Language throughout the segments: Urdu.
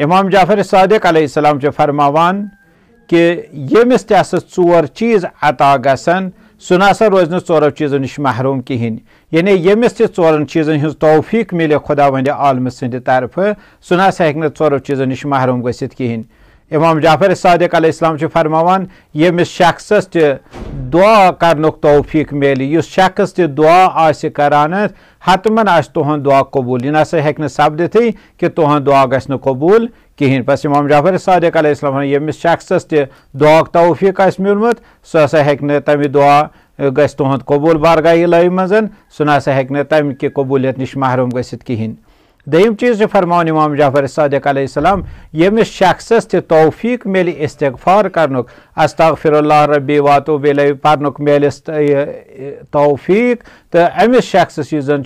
امام جعفر صادق علیہ السلام چه فرماوان کہ یه تہِ ہسا چیز چیز عطا گسن سُہ نہ سا چیز نش محروم چیٖزو یعنی یه تہِ چور چیٖزَن توفیق ملے خداوند عالم عالم طرف طرف سُہ نہ سا ہیٚکہِ محروم ژورو چیٖزو امام جعفر صادق علیہ السلام چھِ فرماوان ییٚمِس شخصس دعا کرنُک توفیق میلی یس شخص تہِ دعا آسہِ کران حتما حتمن آسہِ تُہُنٛد دعا قبوٗل یہِ نسا ہیٚکہِ نہٕ کہ کہِ دعا گژھِ نکبول قبوٗل پس بس امام جعفر صادق علیہ السلام شخص شخصس دعا دعا توفیٖق آسہِ میوٗلمُت سُہ سو ہک نہٕ تمی دعا گژھِ قبول کبول بارگاہ لای سو سُہ نسا ہک که کبولیت نش قبوٗلیت نِش محروٗم دیم چیز فرمان امام جعفر صادق علیہ السلام یمس شخصس تہ توفیق مل استغفار کرنک استغفر اللہ ربی واتو بل پرنک مل توفیق تو امس شخصس زن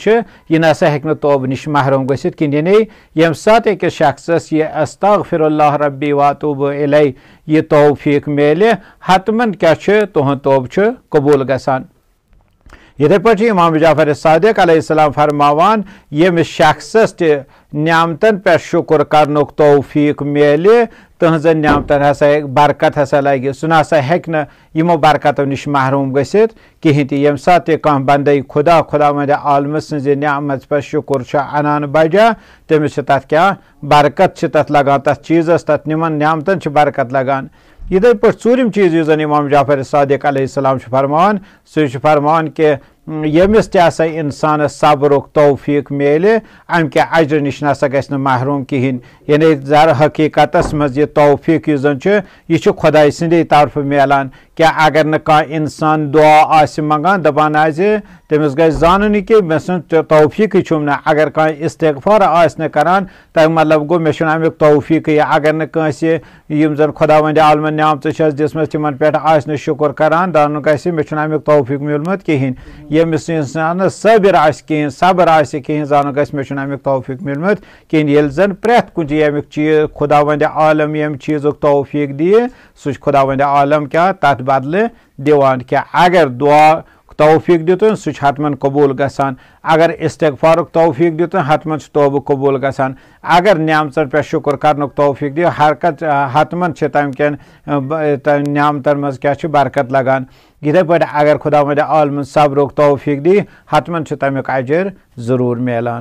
یہ نسا ہوں توبہ نش محروم گزت کن یعنی یم سات اکس شخصس یہ استغفر اللہ ربی واتو بل یہ توفیق مل حتمن کیا ملے توب قبول گسان یتھے یہی امام جعفر صادق علیہ السلام فرماوان یمس شخصس تہ نعمتن پہ شکر کرنک توفیق میلے تہذن نعمتن ہسا برکت ہسا لگہ سہ سا ہوں برکت و نش محروم گھت گزت کھین تیم ساتھ تہن بندی خدا خدا مند عالم سن نعمت پہ شکر انان بجا تمس تک کیا برکت سے تب لگان تت چیزس تت نمن نعمتن سے برکت لگان यथे पे चूरम चीज इस इमाम जाफर सदक फरमान सह फरमान कि تنسان صبر توفیق ملے امہ اجر نش نسا گے محروم کہین یعنی زر حقیقت زن یہ خدائے سندی طرف ملان کیا اگر انسان دعا منگان دپان آج تمس گھر زان کہ من توفی چم نگر کستقف تم مطلب گو میک توفیقی اگر ناس زن خدا ھند عالم نامت دس مسن شکر کان گس من توفی میولم کہین ییٚمِس اِنسانَس صٲبِر آسہِ کِہیٖنۍ صبر آسہِ کِہیٖنۍ زانُک آسہِ مےٚ چھُنہٕ امیک توفیق ملمت کین یل زن پرٛٮ۪تھ کُنہِ ییٚمیُک چیز خۄدا وَندِ عالم یم چیز توفیق دی سُہ چھُ عالم کیا تات بدل دیوان کیا اگر دعا तौफीक दितुन सह हतमन कबूल ग अगर इस्तफार तौफीक दितुन हतम तौब कबूल ग अगर न्यामतन पे शुक्र कर तौफीक दि हरकत हतमन तम कन न्यामतन मज क्या बरकत लगान इथे पे अगर खुदा मद आलम सब्रुक तौफीक दि हतमन तमिक अजर जरूर मिलान